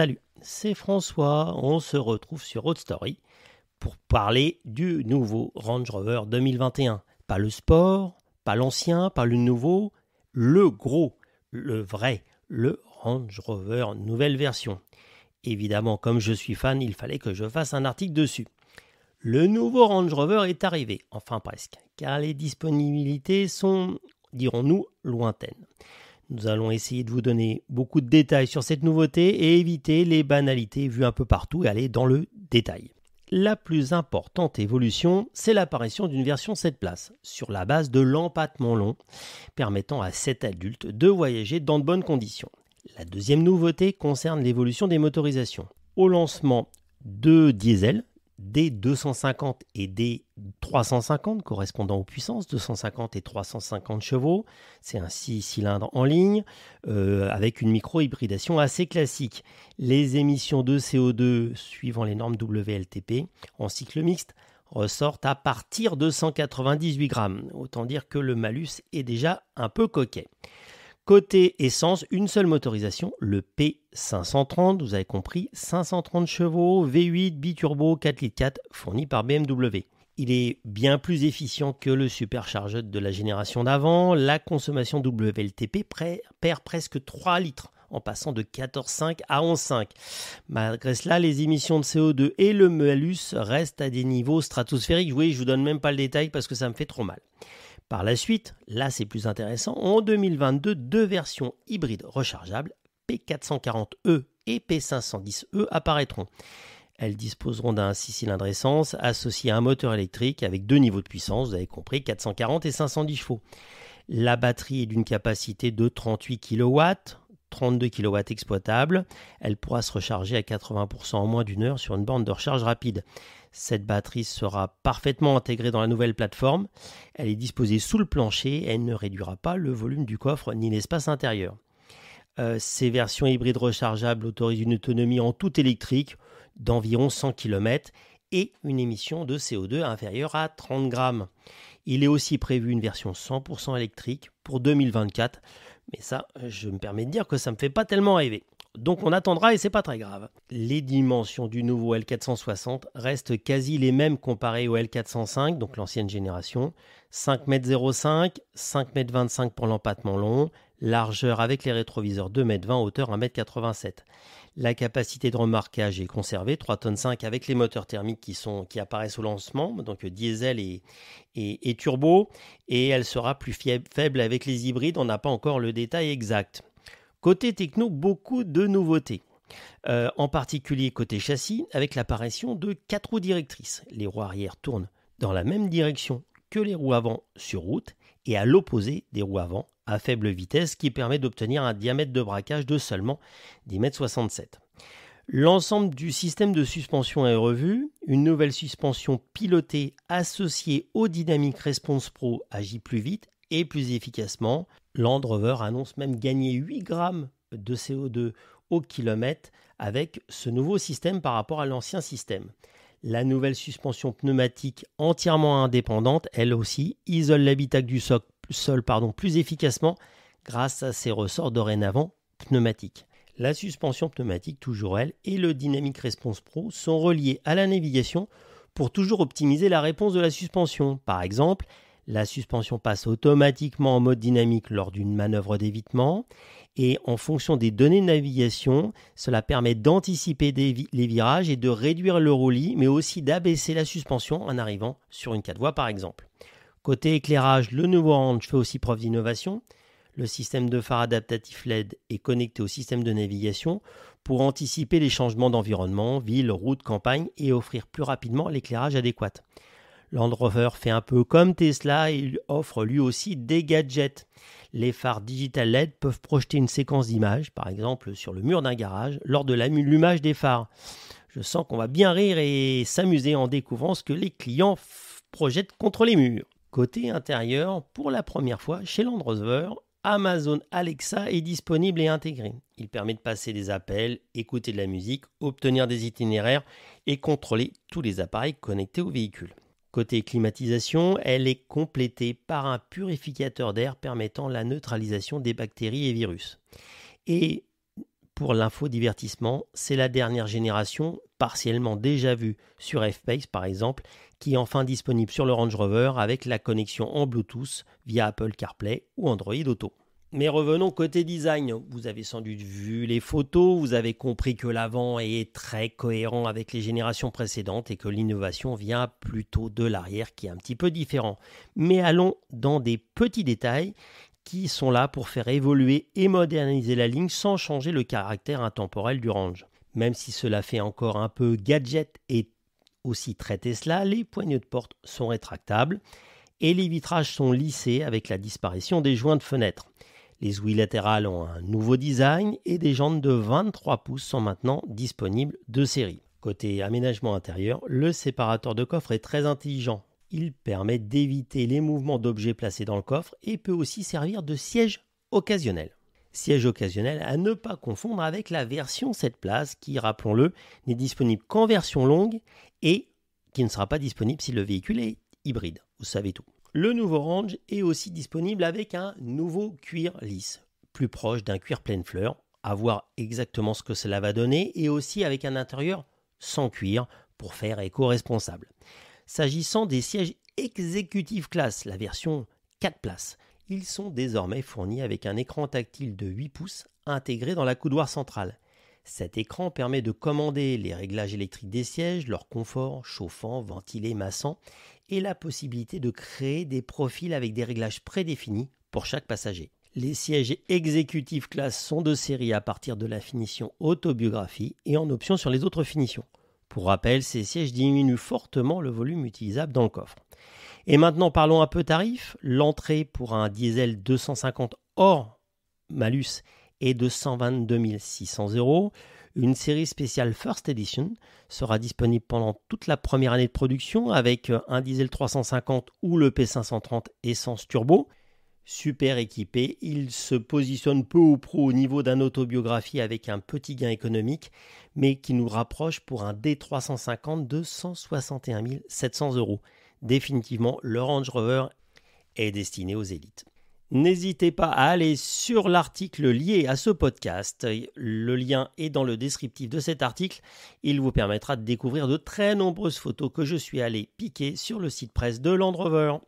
Salut, c'est François, on se retrouve sur Road Story pour parler du nouveau Range Rover 2021. Pas le sport, pas l'ancien, pas le nouveau, le gros, le vrai, le Range Rover nouvelle version. Évidemment, comme je suis fan, il fallait que je fasse un article dessus. Le nouveau Range Rover est arrivé, enfin presque, car les disponibilités sont, dirons-nous, lointaines. Nous allons essayer de vous donner beaucoup de détails sur cette nouveauté et éviter les banalités vues un peu partout et aller dans le détail. La plus importante évolution, c'est l'apparition d'une version 7 places sur la base de l'empattement long, permettant à cet adultes de voyager dans de bonnes conditions. La deuxième nouveauté concerne l'évolution des motorisations. Au lancement, deux diesel. D250 et D350 correspondant aux puissances, 250 et 350 chevaux. C'est un 6 cylindres en ligne euh, avec une micro-hybridation assez classique. Les émissions de CO2 suivant les normes WLTP en cycle mixte ressortent à partir de 198 grammes. Autant dire que le malus est déjà un peu coquet. Côté essence, une seule motorisation, le P530, vous avez compris, 530 chevaux, V8, biturbo, 4 litres 4, fourni par BMW. Il est bien plus efficient que le superchargeur de la génération d'avant. La consommation WLTP perd presque 3 litres en passant de 14,5 à 11,5. Malgré cela, les émissions de CO2 et le malus restent à des niveaux stratosphériques. Oui, je vous donne même pas le détail parce que ça me fait trop mal. Par la suite, là c'est plus intéressant, en 2022, deux versions hybrides rechargeables, P440E e et P510E, apparaîtront. Elles disposeront d'un 6 cylindres essence associé à un moteur électrique avec deux niveaux de puissance, vous avez compris, 440 et 510 chevaux. La batterie est d'une capacité de 38 kW, 32 kW exploitable. elle pourra se recharger à 80% en moins d'une heure sur une borne de recharge rapide. Cette batterie sera parfaitement intégrée dans la nouvelle plateforme, elle est disposée sous le plancher et elle ne réduira pas le volume du coffre ni l'espace intérieur. Euh, ces versions hybrides rechargeables autorisent une autonomie en tout électrique d'environ 100 km et une émission de CO2 inférieure à 30 grammes. Il est aussi prévu une version 100% électrique pour 2024, mais ça, euh, je me permets de dire que ça ne me fait pas tellement rêver. Donc on attendra et c'est pas très grave. Les dimensions du nouveau L460 restent quasi les mêmes comparées au L405, donc l'ancienne génération. 5m05, 5m25 pour l'empattement long, largeur avec les rétroviseurs 2m20, hauteur 1m87. La capacité de remarquage est conservée, 3 tonnes 5 avec les moteurs thermiques qui, sont, qui apparaissent au lancement, donc euh, diesel et, et, turbo. Et elle sera plus faible avec les hybrides, on n'a pas encore le détail exact. Côté techno, beaucoup de nouveautés. Euh, en particulier côté châssis, avec l'apparition de quatre roues directrices. Les roues arrière tournent dans la même direction que les roues avant sur route et à l'opposé des roues avant à faible vitesse qui permet d'obtenir un diamètre de braquage de seulement 10,67 m. L'ensemble du système de suspension est revu, une nouvelle suspension pilotée associée au Dynamic Response Pro agit plus vite et plus efficacement. Land Rover annonce même gagner 8 grammes de CO2 au kilomètre avec ce nouveau système par rapport à l'ancien système. La nouvelle suspension pneumatique entièrement indépendante, elle aussi, isole l'habitacle du socle seul pardon, plus efficacement grâce à ses ressorts dorénavant pneumatiques. La suspension pneumatique, toujours elle, et le Dynamic Response Pro sont reliés à la navigation pour toujours optimiser la réponse de la suspension. Par exemple, la suspension passe automatiquement en mode dynamique lors d'une manœuvre d'évitement et en fonction des données de navigation, cela permet d'anticiper les virages et de réduire le roulis mais aussi d'abaisser la suspension en arrivant sur une 4 voies par exemple. Côté éclairage, le nouveau Range fait aussi preuve d'innovation. Le système de phare adaptatif LED est connecté au système de navigation pour anticiper les changements d'environnement, ville, route, campagne et offrir plus rapidement l'éclairage adéquat. Land Rover fait un peu comme Tesla et offre lui aussi des gadgets. Les phares digital LED peuvent projeter une séquence d'images, par exemple sur le mur d'un garage, lors de l'allumage des phares. Je sens qu'on va bien rire et s'amuser en découvrant ce que les clients projettent contre les murs. Côté intérieur, pour la première fois chez Land Rover, Amazon Alexa est disponible et intégré. Il permet de passer des appels, écouter de la musique, obtenir des itinéraires et contrôler tous les appareils connectés au véhicule. Côté climatisation, elle est complétée par un purificateur d'air permettant la neutralisation des bactéries et virus. Et pour l'infodivertissement, c'est la dernière génération, partiellement déjà vue sur F-Pace par exemple, qui est enfin disponible sur le Range Rover avec la connexion en Bluetooth via Apple CarPlay ou Android Auto. Mais revenons côté design. Vous avez sans doute vu les photos, vous avez compris que l'avant est très cohérent avec les générations précédentes et que l'innovation vient plutôt de l'arrière qui est un petit peu différent. Mais allons dans des petits détails qui sont là pour faire évoluer et moderniser la ligne sans changer le caractère intemporel du range. Même si cela fait encore un peu gadget et aussi traiter cela, les poignées de porte sont rétractables et les vitrages sont lissés avec la disparition des joints de fenêtre. Les ouïes latérales ont un nouveau design et des jantes de 23 pouces sont maintenant disponibles de série. Côté aménagement intérieur, le séparateur de coffre est très intelligent. Il permet d'éviter les mouvements d'objets placés dans le coffre et peut aussi servir de siège occasionnel. Siège occasionnel à ne pas confondre avec la version 7 places qui, rappelons-le, n'est disponible qu'en version longue et qui ne sera pas disponible si le véhicule est hybride. Vous savez tout. Le nouveau Range est aussi disponible avec un nouveau cuir lisse, plus proche d'un cuir pleine fleur, à voir exactement ce que cela va donner, et aussi avec un intérieur sans cuir pour faire éco-responsable. S'agissant des sièges exécutifs Class, la version 4 places, ils sont désormais fournis avec un écran tactile de 8 pouces intégré dans la coudoir centrale. Cet écran permet de commander les réglages électriques des sièges, leur confort, chauffant, ventilé, massant, et la possibilité de créer des profils avec des réglages prédéfinis pour chaque passager. Les sièges exécutifs classe sont de série à partir de la finition autobiographie et en option sur les autres finitions. Pour rappel, ces sièges diminuent fortement le volume utilisable dans le coffre. Et maintenant parlons un peu tarif. L'entrée pour un diesel 250 hors malus et de 122 600 euros. Une série spéciale First Edition sera disponible pendant toute la première année de production avec euh, un diesel 350 ou le P530 essence turbo. Super équipé, il se positionne peu ou prou au niveau d'un autobiographie avec un petit gain économique, mais qui nous rapproche pour un D350 de 161 700 euros. Définitivement, le Range Rover est destiné aux élites. N'hésitez pas à aller sur l'article lié à ce podcast. Le lien est dans le descriptif de cet article. Il vous permettra de découvrir de très nombreuses photos que je suis allé piquer sur le site presse de Land Rover.